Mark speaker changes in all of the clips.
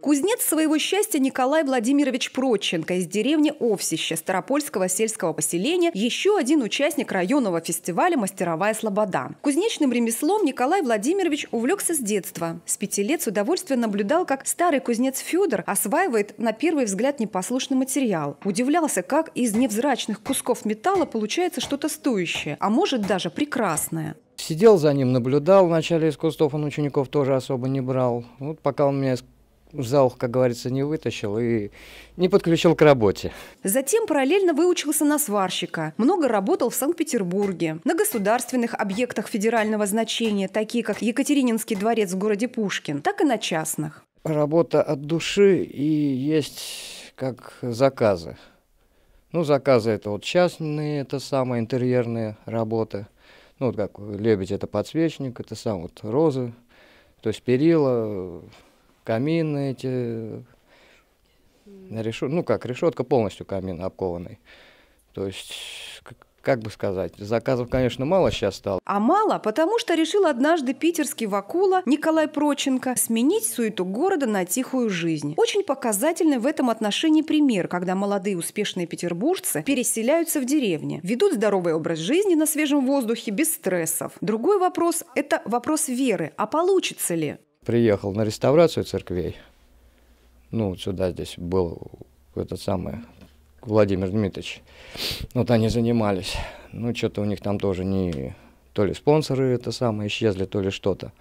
Speaker 1: Кузнец своего счастья Николай Владимирович Проченко из деревни Овсище Старопольского сельского поселения, еще один участник районного фестиваля «Мастеровая слобода». Кузнечным ремеслом Николай Владимирович увлекся с детства. С пяти лет с удовольствием наблюдал, как старый кузнец Федор осваивает на первый взгляд непослушный материал. Удивлялся, как из невзрачных кусков металла получается что-то стоящее, а может даже прекрасное.
Speaker 2: Сидел за ним, наблюдал. Вначале из кустов он учеников тоже особо не брал. Вот пока он меня за ух, как говорится, не вытащил и не подключил к работе.
Speaker 1: Затем параллельно выучился на сварщика. Много работал в Санкт-Петербурге. На государственных объектах федерального значения, такие как Екатерининский дворец в городе Пушкин, так и на частных.
Speaker 2: Работа от души и есть как заказы. Ну, заказы это вот частные, это самые интерьерные работы. Ну, вот как лебедь это подсвечник, это сам вот розы, то есть перила, камин эти, решет, ну как, решетка полностью камин
Speaker 1: обкованный. То есть как бы сказать, заказов, конечно, мало сейчас стало. А мало, потому что решил однажды питерский вакула Николай Проченко сменить суету города на тихую жизнь. Очень показательный в этом отношении пример, когда молодые успешные петербуржцы переселяются в деревни, ведут здоровый образ жизни на свежем воздухе без стрессов. Другой вопрос – это вопрос веры. А получится ли?
Speaker 2: Приехал на реставрацию церквей. Ну, сюда здесь был этот самый Владимир Дмитриевич. Вот они занимались. Ну, что-то у них там тоже не... То ли спонсоры это самое исчезли, то ли что-то.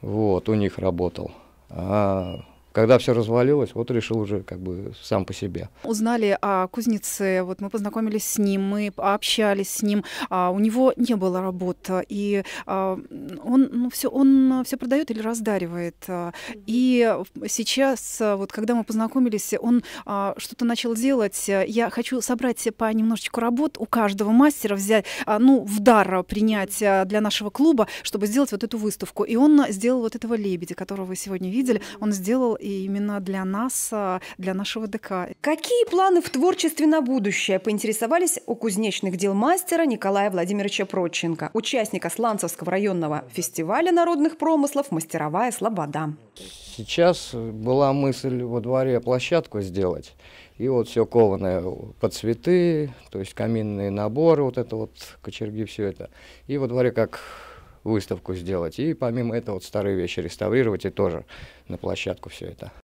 Speaker 2: Вот, у них работал. А когда все развалилось, вот решил уже как бы сам по себе.
Speaker 3: Узнали о кузнеце, вот мы познакомились с ним, мы общались с ним, а у него не было работы, и а, он ну, все он все продает или раздаривает. А, и сейчас, вот когда мы познакомились, он а, что-то начал делать. Я хочу собрать по немножечку работ у каждого мастера, взять, а, ну, в дар принять а, для нашего клуба, чтобы сделать вот эту выставку. И он сделал вот этого лебедя, которого вы сегодня видели, он
Speaker 1: сделал и именно для нас, а, для нашего ДК. Какие планы в творчестве на будущее? Поинтересовались у кузнечных дел мастера Николая Владимировича Проченко, участника Сланцевского районного фестиваля народных промыслов «Мастеровая Слобода».
Speaker 2: Сейчас была мысль во дворе площадку сделать. И вот все кованое под цветы, то есть каминные наборы, вот это вот, кочерги, все это. И во дворе как выставку сделать. И помимо этого вот старые вещи реставрировать и тоже на площадку все это.